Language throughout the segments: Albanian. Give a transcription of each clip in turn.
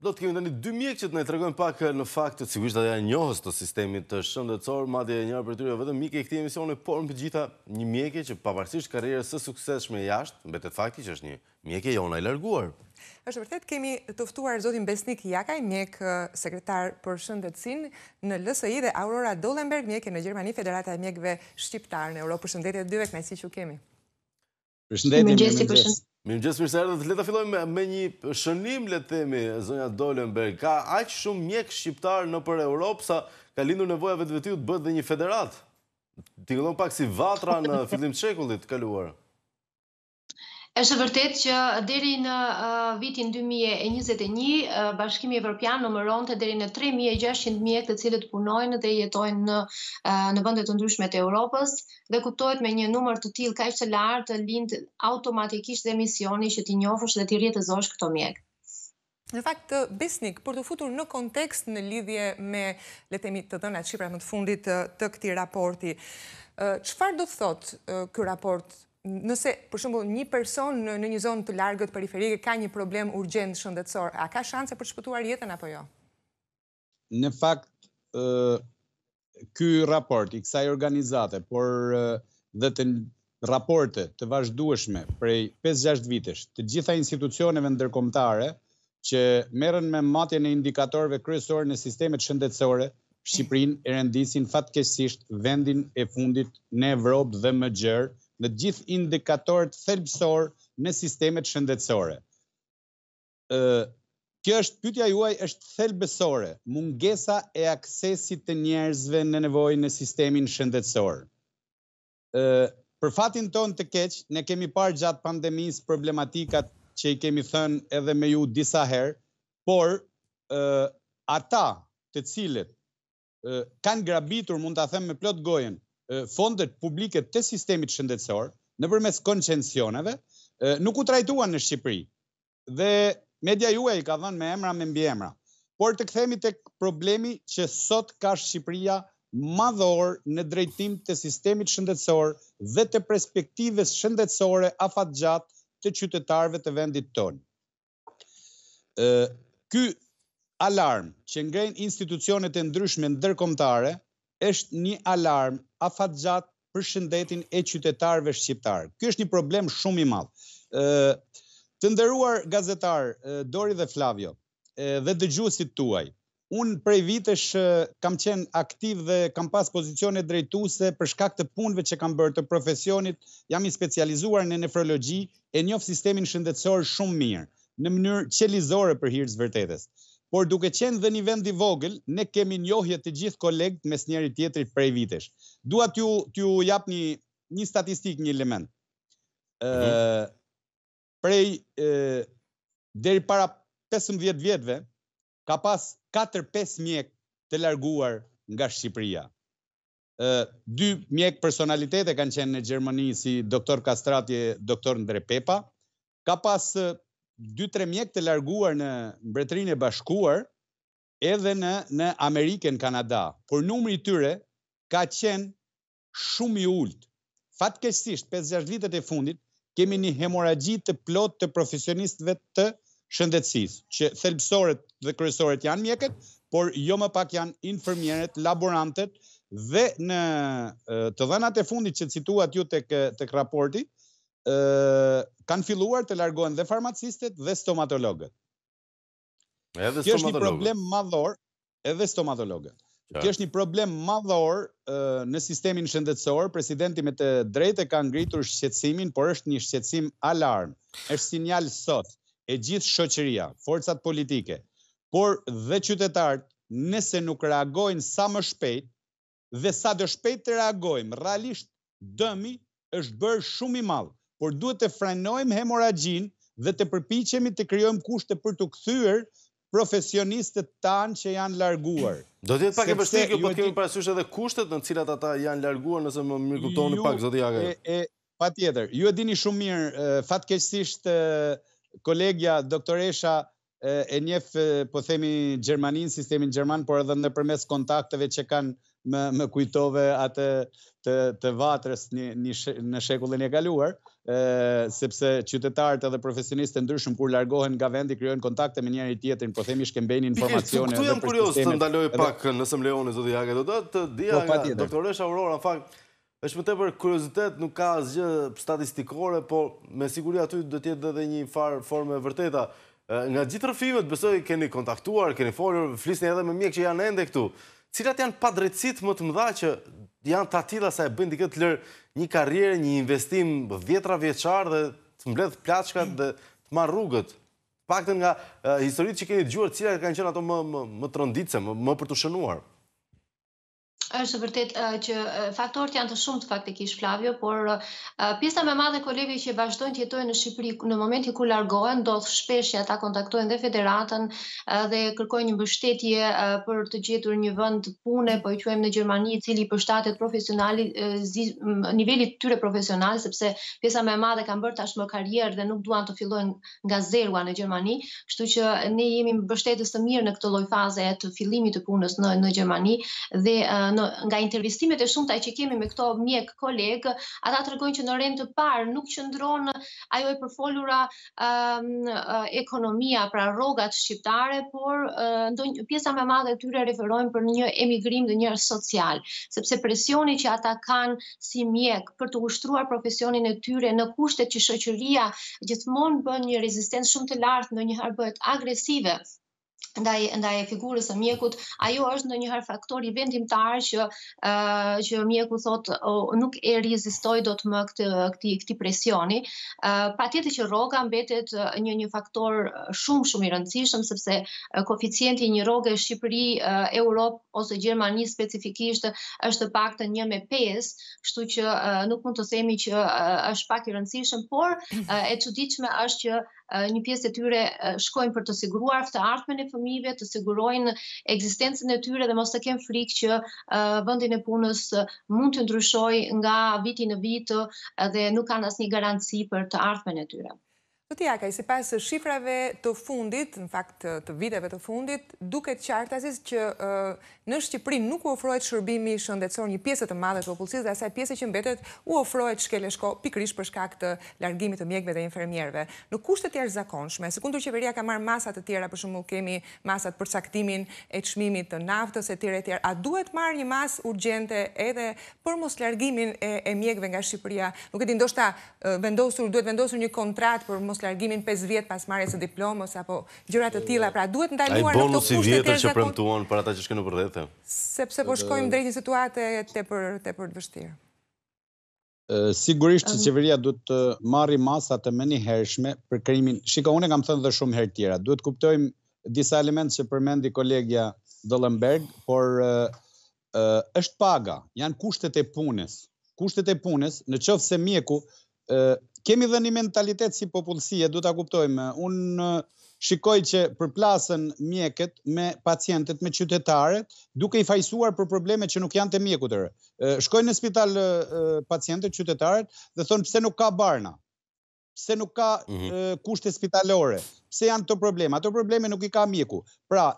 Do të kemi të një dy mjek që të nëjë tregojnë pak në fakt të cikusht të dhe janë njohës të sistemi të shëndetësor, madje dhe njërë për tërjo vëdhe mjek e këti emisione, por në përgjitha gjitha një mjekë që pavarësisht karierës së sukseshme jashtë, në betet fakti që është një mjekë e jona i larguar. Êshtë vërtet, kemi tëftuar zotin Besnik Jakaj, mjek sekretar për shëndetësin në LSI dhe Aurora Dolenberg, mjek e në Gjermani Federata e Mjekve Shqiptarë në Europë shëndetje dyve, kënajsi që kemi. shëndetje, për shëndetje, për shëndetje Mi më gjësë mirësë të rëtët, leta fillojme me një shënim, le temi, zonja Dolenberg, ka aqë shumë mjekë shqiptarë në për Europë, sa ka lindu nevoja vetëvetiu të bëtë dhe një federatë. Ti këllon pak si vatra në fillim të shekullit, këlluarë. Është vërtet që deri në vitin 2021, Bashkimi Evropian numëron të deri në 3.600 mjek të cilët punojnë dhe jetojnë në, në vëndet të ndryshme të Europës dhe kuptojt me një numër të tilë ka ishtë lartë të lindë automatikisht dhe misioni që ti njofësh dhe ti rjetë zosh këto mjek. Në fakt, Besnik, për të futur në kontekst në lidhje me, letemi të dëna Qipra më të fundit të këti raporti, qëfar do të thot kërë raport Nëse, për shumë, një person në një zonë të largët periferike ka një problem urgent shëndetsor, a ka shanse për shpëtuar jetën apo jo? Në fakt, ky raport i kësaj organizate, por dhe të raporte të vazhdueshme prej 5-6 vitesh të gjitha institucioneve ndërkomtare që merën me matje në indikatorve kryesore në sistemet shëndetsore, Shqiprin e rendisin fatkesisht vendin e fundit në Evropë dhe më gjërë, në gjithë indikatorët thelbësor në sistemet shëndetësore. ë Kjo është pyetja juaj është thelbësore, mungesa e aksesit të njerëzve në nevoj në sistemin shëndetësor. ë Për fatin ton të keq ne kemi parë gjatë pandemisë problematikat që i kemi thën edhe me ju disa herë, por ë ata, të cilët kanë grabitur, mund ta them me plot gojen fondet publike të sistemit shëndetësor, në përmes koncensioneve, nuk u trajtuan në Shqipëri. Dhe media ju e i ka dhënë me emra me mbi emra. Por të këthemi të problemi që sot ka Shqipëria madhor në drejtim të sistemit shëndetësor dhe të perspektives shëndetësore a gjatë të qytetarve të vendit tonë. Ky alarm që ngrejnë institucionet e ndryshme në dërkomtare, është një alarm gjatë për shëndetin e qytetarve shqiptarë. Ky është një problem shumë i madhë. Të ndëruar gazetar Dori dhe Flavio dhe dëgjusit tuaj, unë prej vitesh kam qenë aktiv dhe kam pas pozicione drejtuse për shkak të punve që kam bërë të profesionit, jam i specializuar në nefrologi e njofë sistemin shëndetësor shumë mirë, në mënyrë qelizore për hirtës vërtetës por duke qenë dhe një vend i vogël, ne kemi njohje të gjithë kolegët mes njëri tjetrit prej vitesh. Dua t'ju t'ju jap një një statistik, një element. ë mm -hmm. prej ë deri para 15 vjetëve ka pas 4-5 mjek të larguar nga Shqipëria. ë dy mjek personalitete kanë qenë në Gjermani si doktor Kastrati, doktor Ndrepepa. Ka pas 2-3 mjek të larguar në mbretërinë e bashkuar edhe në në Amerikën Kanada, por numri i tyre ka qen shumë i ulët. Fatkeqësisht 5-6 vitet e fundit kemi një hemorragji të plot të profesionistëve të shëndetësisë, që thelbësoret dhe kryesoret janë mjekët, por jo më pak janë infermierët, laborantët dhe në të dhënat e fundit që cituat ju tek tek raporti, kanë filluar të largohen dhe farmacistët dhe stomatologët. Edhe stomatologët. Kjo është një problem madhor, edhe stomatologët. Kjo është një problem madhor në sistemin shëndetësor. Presidenti me të drejtë e ka ngritur shqetësimin, por është një shqetësim alarm. është sinjal sot e gjithë shoqëria, forcat politike, por dhe qytetarët, nëse nuk reagojnë sa më shpejt, dhe sa dhe shpejt të reagojmë, realisht dëmi është bërë shumë i madh por duhet të frenojmë hemoragjin dhe të përpichemi të kryojmë kushte për të këthyër profesionistët tanë që janë larguar. Do tjetë pak e përstikjo, po të kemi parasysh edhe kushtet në cilat ata janë larguar nëse më më kuptoni pak, zotë jaga. Pa tjetër, ju e dini shumë mirë, fatkeqësisht kolegja doktoresha e njef, po themi, Gjermanin, sistemin Gjerman, por edhe në përmes kontakteve që kanë më kujtove atë të vatrës në shekullin e galuar, sepse qytetarët edhe profesionistë ndryshëm kur largohen nga vendi krijojnë kontakte me njëri tjetrin, po themi shkëmbejnin informacione dhe për këtë. Po kujtojmë kurioz, ndaloj pak në Sëm Leonit zoti Jaga, do të dia po, nga doktoresha Aurora, në fakt është më tepër kuriozitet, nuk ka asgjë statistikore, po me siguri aty do të jetë edhe një far formë e vërteta. Nga gjithë rëfimet, besoj, keni kontaktuar, keni folur, flisni edhe me mjekë që janë ende këtu. Cilat janë padrecit më të mëdha që janë të atila sa e bëndi këtë lërë një karriere, një investim vjetra vjeqar dhe të mbledhë plashkat dhe të marrë rrugët. Pak të nga eh, historitë që keni të cilat kanë qenë ato më të rënditëse, më për të shënuar është vërtet që faktorët janë të shumë të faktikisht Flavio, por uh, pjesa më e madhe kolegëve që vazhdojnë të jetojnë në Shqipëri në momentin kur largohen, ndodh shpesh që ata kontaktojnë dhe federatën dhe kërkojnë një mbështetje për të gjetur një vend pune, po i quajmë në Gjermani, i cili përshtatet profesionali uh, nivelit tyre profesional, sepse pjesa më e madhe kanë bërë tashmë karrierë dhe nuk duan të fillojnë nga zerua në Gjermani, kështu që ne jemi mbështetës të mirë në këtë lloj faze të fillimit të punës në në Gjermani dhe në, nga intervistimet e shumta që kemi me këto mjek koleg, ata tregojnë që në rend të parë nuk qëndron ajo e përfolura um, ekonomia, pra rrogat shqiptare, por ndonjë pjesa më e madhe e tyre referojnë për një emigrim dhe njërë social, sepse presioni që ata kanë si mjek për të ushtruar profesionin e tyre në kushtet që shoqëria gjithmonë bën një rezistencë shumë të lartë, ndonjëherë bëhet agresive ndaj ndaj figurës së mjekut, ajo është ndonjëherë faktor i vendimtar që uh, që mjeku thotë nuk e rezistoj dot më këtë këtë këtë presioni. uh, Patjetër që rroga mbetet një një faktor shumë shumë i rëndësishëm sepse uh, koeficienti i një rroge në Shqipëri, uh, Europë ose Gjermani specifikisht është të paktën 1 me 5, kështu që uh, nuk mund të themi që uh, është pak i rëndësishëm, por uh, e çuditshme është që një pjesë e tyre shkojnë për të siguruar të ardhmen e fëmijëve, të sigurojnë ekzistencën e tyre dhe mos të kenë frikë që vëndin e punës mund të ndryshojë nga viti në vit dhe nuk kanë asnjë garanci për të ardhmen e tyre. Sot jaka, i si pas shifrave të fundit, në fakt të viteve të fundit, duke të qartazis që në Shqipëri nuk u ofrojt shërbimi shëndetësor një pjesët të madhe të popullësit dhe asaj pjesët që mbetet u ofrojt shkele shko pikrish për shkak të largimit të mjekve dhe infermjerve. Në kushtet jash zakonshme, se kundur qeveria ka marrë masat të tjera, për shumë kemi masat për saktimin e qmimit të naftës e tjere e tjera, a duhet marrë një mas urgjente edhe për mos largimin e mjekve nga Shqipëria? Nuk e ti ndoshta vendosur, duhet vendosur një kontrat për mos largimin 5 vjet pas marrjes së diplomës apo gjërat të tilla. Pra duhet ndaluar ato bonusi vjetër që premtuan për ata që shkënë në përdhete. Sepse po shkojmë drejt një situate tepër tepër të vështirë. Sigurisht që qeveria duhet të marri masa të meni hershme për krimin. Shiko, unë e kam thënë dhe shumë herë tjera. Duhet kuptojmë disa element që përmendi kolegja Dëllëmberg, por është paga, janë kushtet e punës. Kushtet e punës, në qëfë se mjeku, Kemi dhe një mentalitet si popullësie, du të kuptojme. Unë shikoj që përplasën mjekët me pacientët, me qytetarët, duke i fajsuar për probleme që nuk janë të tërë. Shkoj në spital pacientët, qytetarët, dhe thonë pëse nuk ka barna, pëse nuk ka mhm. kushte spitalore, pëse janë të probleme. Ato probleme nuk i ka mjeku. Pra,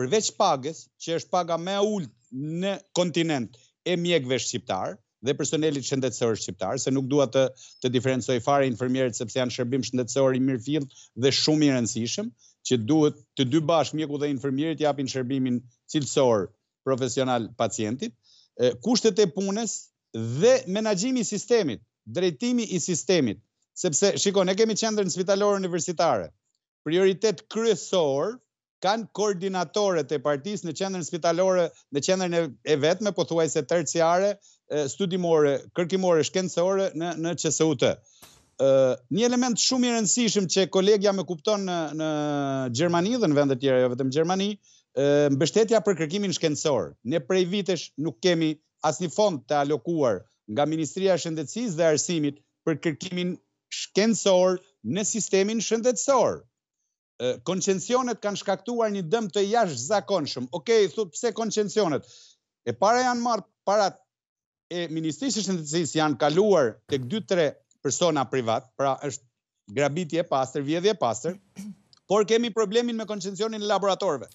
përveç pagës, që është paga me ullë në kontinent e mjekve shqiptarë, dhe personelit shëndetësor shqiptar, se nuk dua të të diferencoj fare infermieret sepse janë shërbim shëndetësor i mirëfillt dhe shumë i rëndësishëm, që duhet të dy bashkë mjeku dhe infermierit japin shërbimin cilësor, profesional pacientit, kushtet e punës dhe menaxhimi i sistemit, drejtimi i sistemit, sepse shiko, ne kemi qendër spitalore universitare. Prioritet kryesor kanë koordinatorët e partisë në qendrën spitalore, në qendrën e vetme pothuajse terciare studimore, kërkimore, shkencore në në Ë një element shumë i rëndësishëm që kolegja më kupton në në Gjermani dhe në vende të tjera jo vetëm Gjermani, ë mbështetja për kërkimin shkencor. Ne prej vitesh nuk kemi asnjë fond të alokuar nga Ministria e Shëndetësisë dhe Arsimit për kërkimin shkencor në sistemin shëndetësor. Koncensionet kanë shkaktuar një dëm të jashtëzakonshëm. Okej, thutë, pse koncensionet? E para janë marrë para e Ministrisë Shëndetësis janë kaluar të këtë 2-3 persona privat, pra është grabitje pasër, vjedhje pasër, por kemi problemin me koncensionin e laboratorve.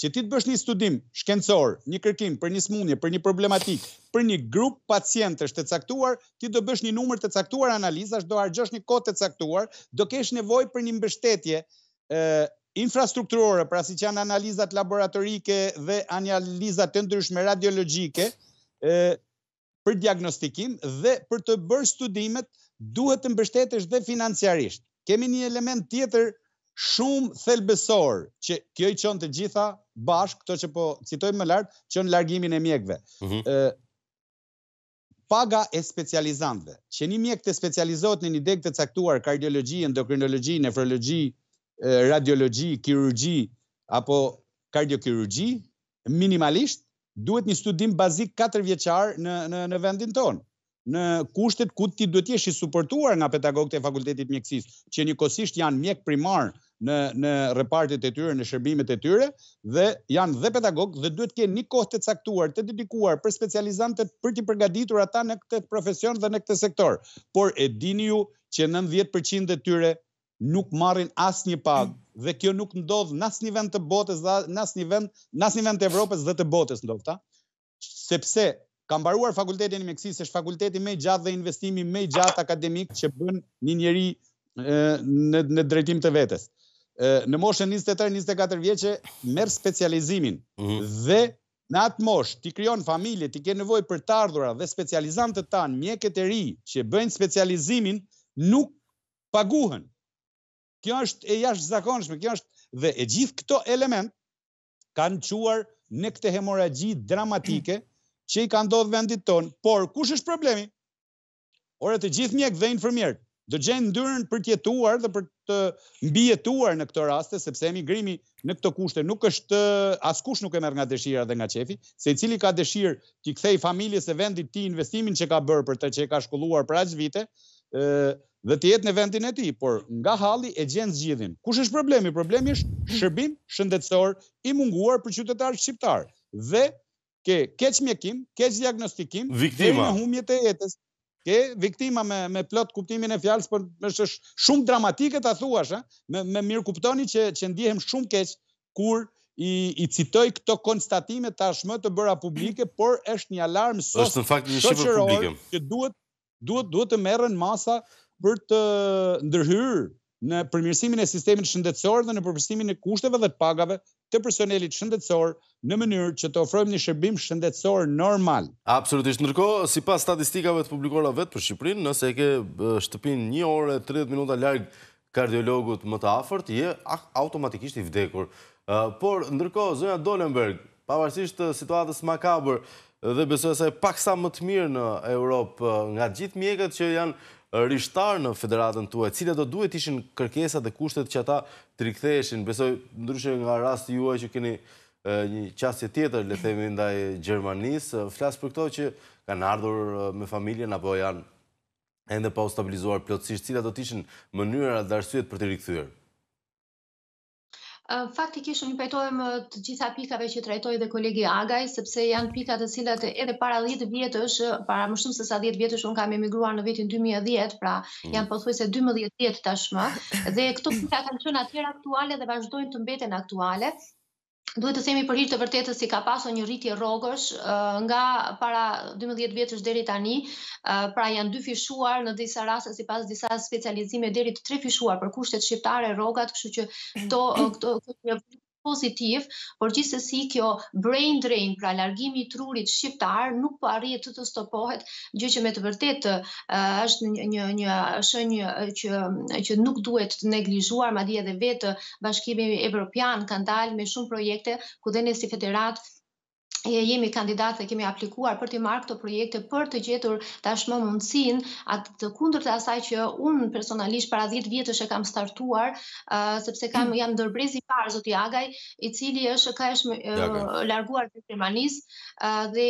Që ti të bësh një studim shkencor, një kërkim për një smunje, për një problematik, për një grup është të caktuar, ti të bësh një numër të caktuar analizash, do argjosh një kote të caktuar, do kesh nevoj për një mbështetje infrastrukturore, pra si që janë analizat laboratorike dhe analizat të ndryshme radiologike, për diagnostikim dhe për të bërë studimet duhet të mbështetesh dhe financiarisht. Kemi një element tjetër shumë thelbësor që kjo i qonë të gjitha bashkë, këto që po citojmë më lartë, që në largimin e mjekve. Mhm. Paga e specializantve, që një mjek të specializot në një deg të caktuar kardiologi, endokrinologi, nefrologi, radiologi, kirurgi, apo kardiokirurgi, minimalisht, duhet një studim bazik 4 vjeqar në vendin tonë, në kushtet ku ti duhet jeshi suportuar nga pedagogët e fakultetit mjekësis, që një kosisht janë mjek primar në repartit e tyre, në shërbimet e tyre, dhe janë dhe pedagogë dhe duhet kje një kohë të caktuar, të dedikuar për specializantet për t'i përgaditur ata në këtë profesion dhe në këtë sektor. Por e dini ju që 90% e tyre nuk marrin asë një pagë dhe kjo nuk ndodh në një vend të botës, në as një vend, në një vend të Evropës dhe të botës ta, Sepse ka mbaruar fakultetin e mjekësisë, është fakulteti më i gjatë dhe investimi më i gjatë akademik që bën një njeri në në drejtim të vetes. në moshën 23-24 vjeçë merr specializimin mhm. dhe në atë moshë ti krijon familje, ti ke nevojë për të dhe specializantët tan, mjekët e rinj që bëjnë specializimin nuk paguhen. Kjo është e jashtë zakonshme, kjo është dhe e gjithë këto element kanë quar në këte hemoragji dramatike që i ka ndodhë vendit tonë, por kush është problemi? Ore të gjithë mjek dhe infirmjerë, dhe gjenë ndyrën për tjetuar dhe për të mbjetuar në këto raste, sepse emigrimi në këto kushte nuk është, as kush nuk e merë nga dëshira dhe nga qefi, se i cili ka dëshirë t'i kthej familjes e vendit ti investimin që ka bërë për të që ka shkulluar për aqë vite, dhe të jetë në vendin e tij, por nga halli e gjen zgjidhjen. Kush është problemi? Problemi është shërbim shëndetësor i munguar për qytetarët shqiptar. Dhe ke keç mjekim, keç diagnostikim, dhe në humjet e jetës, ke viktima me me plot kuptimin e fjalës, por është shumë dramatike ta thuash, ha? Me me mirë kuptoni që që ndihem shumë keç kur i i citoj këto konstatime tashmë të bëra publike, por është një alarm sot. Është në fakt një publike. Që duhet duhet duhet të merren masa për të ndërhyrë në përmirësimin e sistemit shëndetësor dhe në përmirësimin e kushteve dhe pagave të personelit shëndetësor në mënyrë që të ofrojmë një shërbim shëndetësor normal. Absolutisht. Ndërkohë, sipas statistikave të publikuara vetë për Shqipërinë, nëse e ke shtëpin 1 orë 30 minuta larg kardiologut më të afërt, je automatikisht i vdekur. Por ndërkohë, zona Dolenberg, pavarësisht të situatës makabër, dhe besoj se pak sa më të mirë në Europë eh, nga gjithë mjekët që janë eh, rishtar në federatën të uaj, cilat do duhet ishin kërkesat dhe kushtet që ata të riktheshin, besoj ndryshe nga rast juaj që keni eh, një qasje tjetër, le themi ndaj Gjermanis, flasë për këto që kanë ardhur me familjen apo janë endhe pa ustabilizuar plotësisht, cilat do të ishin mënyra dhe arsyet për të rikthyrë? Faktikisht një pajtojëm të gjitha pikave që trajtoj dhe kolegi Agaj, sepse janë pikat të cilat edhe para 10 vjetësh, para më shumë se sa 10 vjetësh unë kam emigruar në vitin 2010, pra janë mm. pothuajse 12 vjet tashmë, dhe këto pika kanë qenë atëherë aktuale dhe vazhdojnë të mbeten aktuale, Duhet të themi për hirtë të vërtetës si ka paso një rritje rogësh nga para 12 vjetës dheri tani, pra janë dy fishuar në disa raste sipas disa specializime dheri të tre fishuar për kushtet shqiptare rogat, kështë që këtë një pozitiv, por gjithsesi kjo brain drain, pra largimi i trurit shqiptar nuk po arrihet të, të stopohet, gjë që me të vërtetë është një një shenjë që që nuk duhet të neglizhuar, madje edhe vetë Bashkimi Evropian kanë dalë me shumë projekte ku dhe ne si federatë jemi kandidat dhe kemi aplikuar për të marrë këto projekte për të gjetur tashmë mundësin atë të kundër të asaj që unë personalisht para 10 vjetësh e kam startuar, sepse kam mm. jam dërbrezi i parë zoti Agaj, i cili është ka eshme larguar në Gjermanis dhe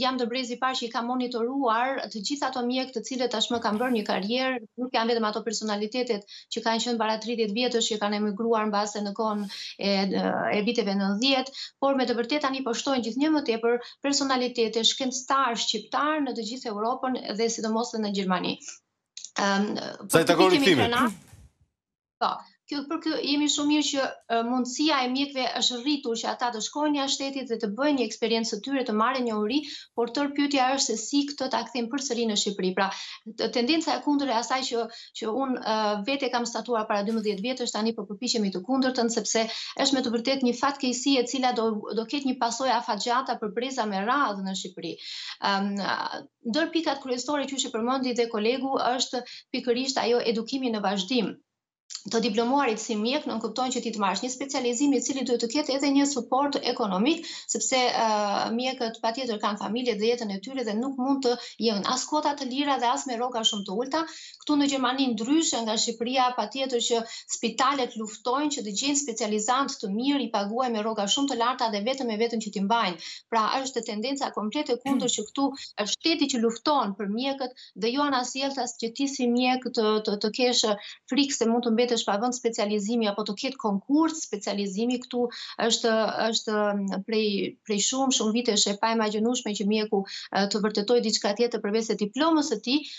jam dërbrezi i parë që i kam monitoruar të gjitha ato mjek të cilët tashmë kanë bërë një karrierë, nuk janë vetëm ato personalitetet që kanë qenë para 30 vjetësh që kanë emigruar mbase në kohën e, viteve 90, por por me të vërtet tani po shtojnë gjithë një më tepër personalitete shkencëtar shqiptar në të gjithë Evropën dhe sidomos edhe në Gjermani. Ëm, ehm, po, po të kemi këna. Po, kjo për kjo jemi shumë mirë që mundësia e mjekve është rritur që ata të shkojnë jashtë shtetit dhe të bëjnë një eksperiencë të tyre të marrin një uri, por tër pyetja është se si këtë ta kthejmë përsëri në Shqipëri. Pra, tendenca e kundër e asaj që që un vetë kam statuar para 12 vjetësh tani po përpiqemi të kundërtën sepse është me të vërtetë një fatkeqësi e cila do do ketë një pasojë afatgjata për breza me radhë në Shqipëri. Ëm ndër pikat kryesore që ju përmendi dhe kolegu është pikërisht ajo edukimi në vazhdim të diplomuarit si mjek nuk kuptojnë që ti të marrësh një specializim i cili duhet të ketë edhe një suport ekonomik, sepse mjekët mjekët patjetër kanë familje dhe jetën e tyre dhe nuk mund të jenë as kota të lira dhe as me rroga shumë të ulta. Ktu në Gjermani ndryshe nga Shqipëria, patjetër që spitalet luftojnë që të gjejnë specializant të mirë i paguajmë me rroga shumë të larta dhe vetëm e vetëm që ti mbajnë. Pra është tendenca komplete kundër që këtu është shteti që lufton për mjekët dhe jo që ti si mjek të, të kesh frikë se mund të mbetësh pa vend specializimi apo të ketë konkurs specializimi këtu është është mm, prej prej shumë shumë vitesh e pa imagjinueshme që mjeku të vërtetojë diçka tjetër përveç se diplomës së tij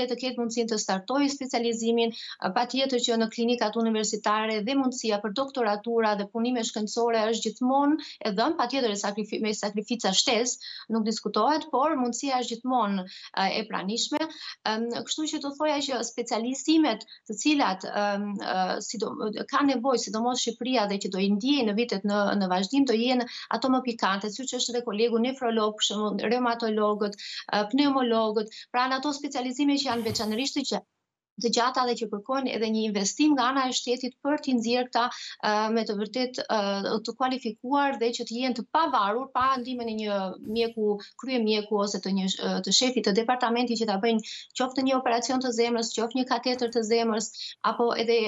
dhe të ketë mundësinë të startojë specializimin patjetër që në klinikat universitare dhe mundësia për doktoratura dhe punime shkencore është gjithmonë e dhënë patjetër e sakrifi, me sakrifica shtes nuk diskutohet por mundësia është gjithmonë e pranishme kështu që do thoja që specializimet të cilat ka nevoj, si do mos Shqipëria dhe që do i ndjej në vitet në vazhdim, do jenë ato më pikante, si që është dhe kolegu nefrolog, reumatologët, pneumologët, pra në ato specializime që janë veçanërishti që të gjata dhe që përkojnë edhe një investim nga ana e shtetit për të nxjerr këta me të vërtet të kualifikuar dhe që të jenë të pavarur pa ndihmën e një mjeku, krye mjeku ose të një të shefit të departamentit që ta bëjnë qoftë një operacion të zemrës, qoftë një kateter të zemrës apo edhe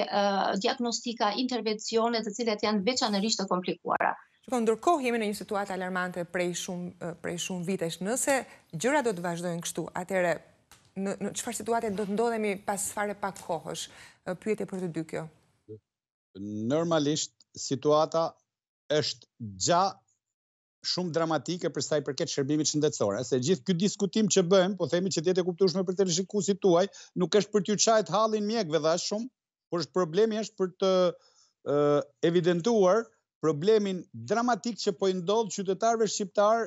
diagnostika, intervencione të cilat janë veçanërisht të komplikuara. Shikon, ndërkohë jemi në një situatë alarmante prej shumë prej shumë vitesh. Nëse gjërat do të vazhdojnë kështu, atëherë në qëfar situatet do të ndodhemi pas fare pak kohësh? Pyjete për të dy kjo. Normalisht, situata është gja shumë dramatike përsa i përket shërbimi që Se gjithë këtë diskutim që bëjmë, po themi që tjetë e kuptushme për të në situaj, nuk është për t'ju qajtë halin mjekve dhe shumë, por është problemi është për të evidentuar problemin dramatik që po i ndodh qytetarëve shqiptar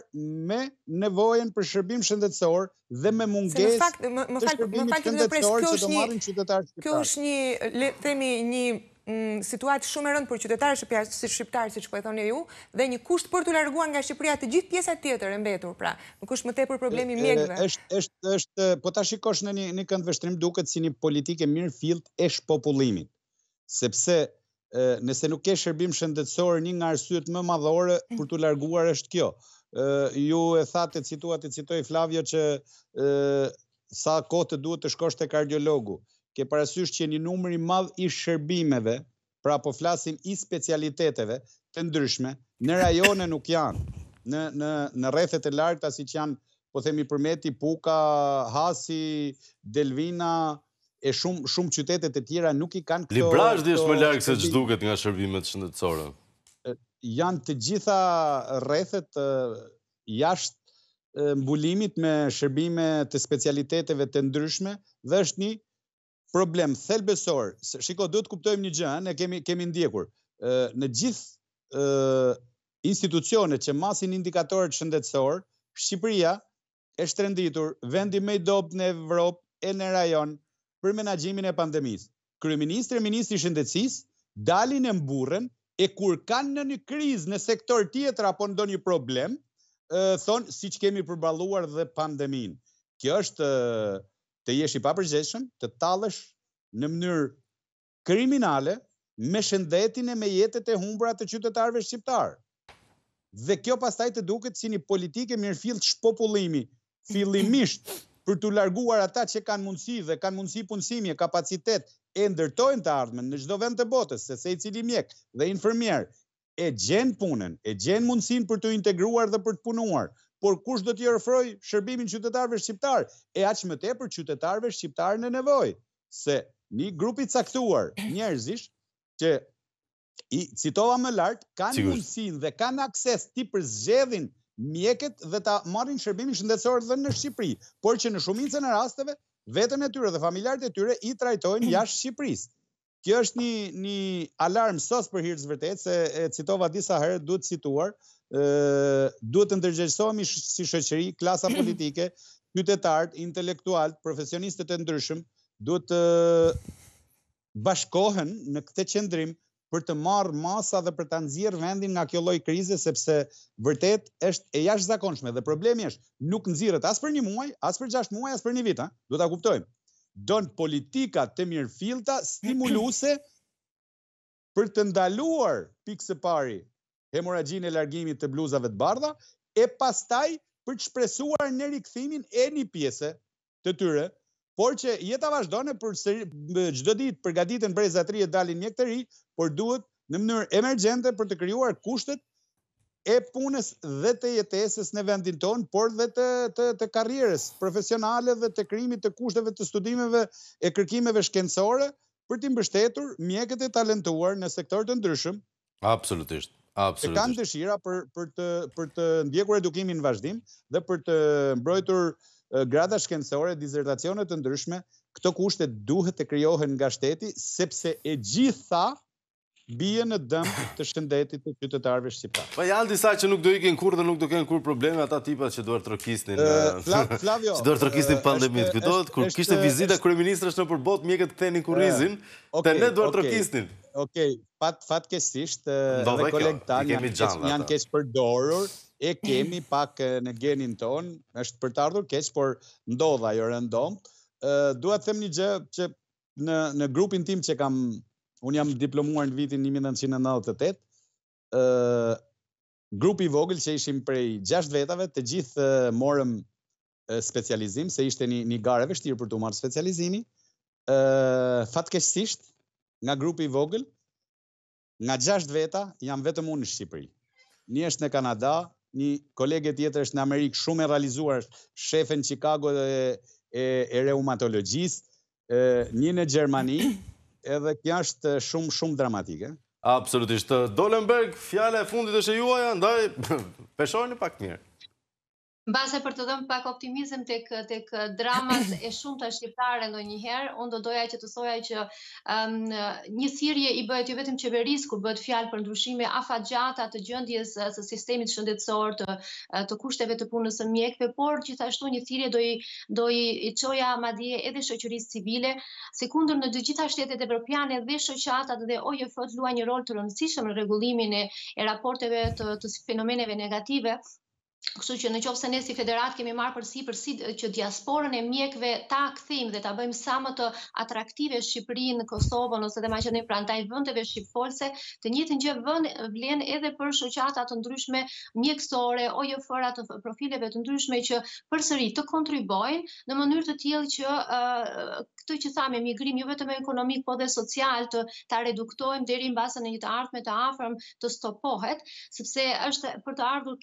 me nevojën për shërbim shëndetësor dhe me mungesë. Në fakt, më fal, më fal, qytetarë shqiptarë. kjo është një shqiptar. Kjo është një le të themi një mm, situatë shumë e rëndë për qytetarët shqiptar, si shqiptar siç po e thoni ju, dhe një kusht për t'u larguar nga Shqipëria të gjithë pjesa tjetër e mbetur, pra, në kusht më tepër problemi mjekve. Është është është po ta shikosh në një në kënd duket si një politikë mirë e shpopullimit. Sepse nëse nuk ke shërbim shëndetësor një nga arsyet më madhore për tu larguar është kjo. ë ju e thatë cituat të citoi Flavio që ë sa kohë duhet të shkosh te kardiologu, ke parasysh që një numër i madh i shërbimeve, pra po flasin i specialiteteve të ndryshme në rajone nuk janë. Në në në rrethet e largëta siç janë po themi përmeti, Puka, Hasi, Delvina e shumë shumë qytetet e tjera nuk i kanë këto... Librash dhe është më larg se ç'duket nga shërbimet shëndetësore? Janë të gjitha rrethet jashtë mbulimit me shërbime të specialiteteve të ndryshme dhe është një problem thelbesor. Shiko, duhet kuptojmë një gjë, ne kemi, kemi ndjekur. Në gjithë institucionet që masin indikatorët shëndetësor, Shqipëria është rënditur vendi me i dobët në Evropë e në rajonë për menaxhimin e pandemis. Kryeministri e Ministri Shëndetësisë dalin e mburrën e kur kanë në një kriz në sektor tjetër apo ndonjë një problem, thonë si që kemi përbaluar dhe pandemin. Kjo është të jesh i papërgjeshëm, të talësh në mënyrë kriminale me shëndetin e me jetët e humbra të qytetarve shqiptarë. Dhe kjo pastaj të duket si një politike mirë fillë shpopullimi, fillimisht për të larguar ata që kanë mundësi dhe kanë mundësi punësimje, kapacitet, e ndërtojnë të ardhmen në gjdo vend të botës, se se i cili mjek dhe infirmier, e gjenë punën, e gjenë mundësin për të integruar dhe për të punuar, por kush do t'i rëfroj shërbimin qytetarve shqiptar, e aqë më te për qytetarve shqiptar në nevoj, se një grupit saktuar njerëzish që i citova më lartë, kanë mundësin dhe kanë akses ti për zxedhin mjeket dhe ta marrin shërbimin shëndetësor dhe në Shqipëri, por që në shumicën e rasteve, vetën e tyre dhe familjarët e tyre i trajtojnë jashtë Shqipërisë. Kjo është një, një alarm sos për hirtë vërtet, se e citova disa herë duhet situar, duhet të ndërgjegjësohemi si shëqëri, klasa politike, qytetartë, intelektualt, profesionistët e ndryshëm, duhet të bashkohen në këte qendrim për të marrë masa dhe për të nëzirë vendin nga kjo loj krize, sepse vërtet është e jash zakonshme. Dhe problemi është, nuk nëzirët asë për një muaj, asë për gjasht muaj, asë për një vita. Do të kuptojmë. Donë politika të mirë filta stimuluse për të ndaluar pikse pari hemoragjin e largimit të bluzave të bardha, e pastaj për të shpresuar në rikëthimin e një pjese të tyre, por që jetë a vazhdojnë për gjithë ditë përgatitën për e e dalin një këtëri, por duhet në mënyrë emergjente për të kryuar kushtet e punës dhe të jetesis në vendin tonë, por dhe të karrieres profesionale dhe të krimi të kushtetve të studimeve e kërkimeve shkendësore për të bështetur mjekët e talentuar në sektor të ndryshëm. Absolutisht. E kanë të shira për të ndjekur edukimin në vazhdim dhe për të mbrojtur grada shkencore, dizertacionet të ndryshme, këto kushte duhet të kryohen nga shteti, sepse e gjitha bje në dëmë të shëndetit të qytetarve shqipa. Pa po janë disa që nuk do i kënë kur dhe nuk do kënë kur probleme ata tipa që do e trokisnin që do e trokisnin pandemit. Këtojt, kur kishtë vizita kërë ministrës në përbot, mjekët të thenin kur të ne do e trokisnin. Okej, fatkesisht, dhe kolegta, janë kesh përdorur, e kemi pak në genin ton, është për të ardhur keq, por ndodha ajo rëndom. Ë dua të them një gjë që në në grupin tim që kam un jam diplomuar në vitin 1998, ë grupi i vogël që ishim prej 6 vetave, të gjithë morëm specializim se ishte një një garë vështirë për të marrë specializimin. ë fatkeqësisht nga grupi i vogël nga 6 veta jam vetëm unë në Shqipëri. Një është në Kanada, një kolege tjetër është në Amerikë shumë e realizuar, shefen Chicago dhe e, e reumatologjis, një në Gjermani, edhe kja është shumë, shumë dramatike. Absolutisht. Dolenberg, fjale e fundit është e juaja, ndaj, peshojnë pak mirë në base për të dhëmë pak optimizm të këtë dramat e shumë të shqiptare në njëherë, unë do doja që të soja që një sirje i bëhet ju jo vetëm qeverisë, ku bëhet fjalë për ndryshime afa gjata të gjëndjes së sistemit shëndetësor të, të kushteve të punës së mjekve, por gjithashtu një thirje do i, do i, i qoja madje edhe shëqërisë civile, se kundur në gjitha shtetet evropiane dhe shëqatat dhe OJF-t lua një rol të rëndësishëm në regullimin e, raporteve të fenomeneve negative, Kështu që në qofë se ne si federat kemi marë përsi që diasporën e mjekve ta këthim dhe ta bëjmë sa më të atraktive Shqipërinë në Kosovën ose dhe ma që ne prantaj vëndeve Shqipëfolse, të njëtë një vënd vlen edhe për shoqatat të ndryshme mjekësore, o jë fërat të profileve të ndryshme që përsëri të kontribojnë në mënyrë të tjelë që këtë që thamë e migrim ju jo vetëm e ekonomik po dhe social të ta reduktojmë deri në basën e një të ardhme të afërm të stopohet, sepse është për të ardhur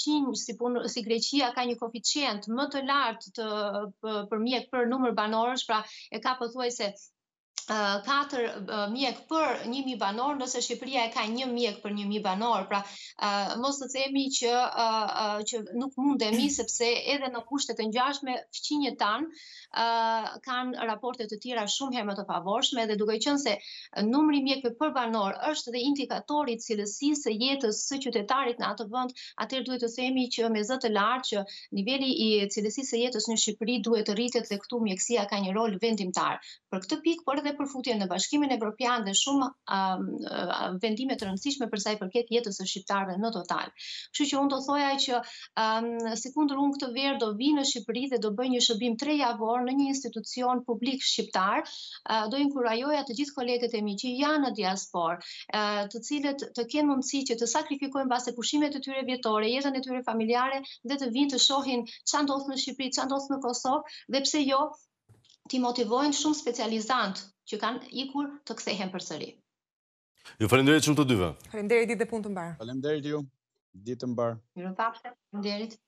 Greqin, si, pun, si Greqia ka një koficient më të lartë të, për, mjek për numër banorës, pra e ka pëthuaj se katër mjek për 1000 banor, nëse Shqipëria e ka një mjek për 1000 banor, pra mos të themi që që nuk mundemi sepse edhe në kushte të ngjashme fqinjet tanë kanë raporte të tjera shumë herë më të favorshme dhe duke qenë se numri mjekëve për banor është edhe indikatori i cilësisë së jetës së qytetarit në atë vend, atëherë duhet të themi që me zëtë të lartë që niveli i cilësisë së jetës në Shqipëri duhet të rritet dhe këtu mjekësia ka një rol vendimtar. Për këtë pikë por dhe përfutje në bashkimin e Europian dhe shumë vendimet të rëndësishme përsa i përket jetës e shqiptarëve në total. Kështu që unë do thoja që si kundër unë këtë verë do vi në Shqipëri dhe do bëj një shëbim tre javor në një institucion publik shqiptar, do inkurajoja të gjithë kolegët e mi që janë në diaspor, të cilët të kemë mundësi që të sakrifikojnë base pushimet të tyre vjetore, jetën e tyre familjare dhe të vinë të shohin që andosë në Shqipëri, që andosë në Kosovë, dhe pse jo, ti motivojnë shumë specializantë që kanë ikur të kthehen përsëri. Ju falenderoj shumë të dyve. Faleminderit dhe punë të mbarë. Faleminderit ju. Ditë të mbarë. Mirupafshim, faleminderit.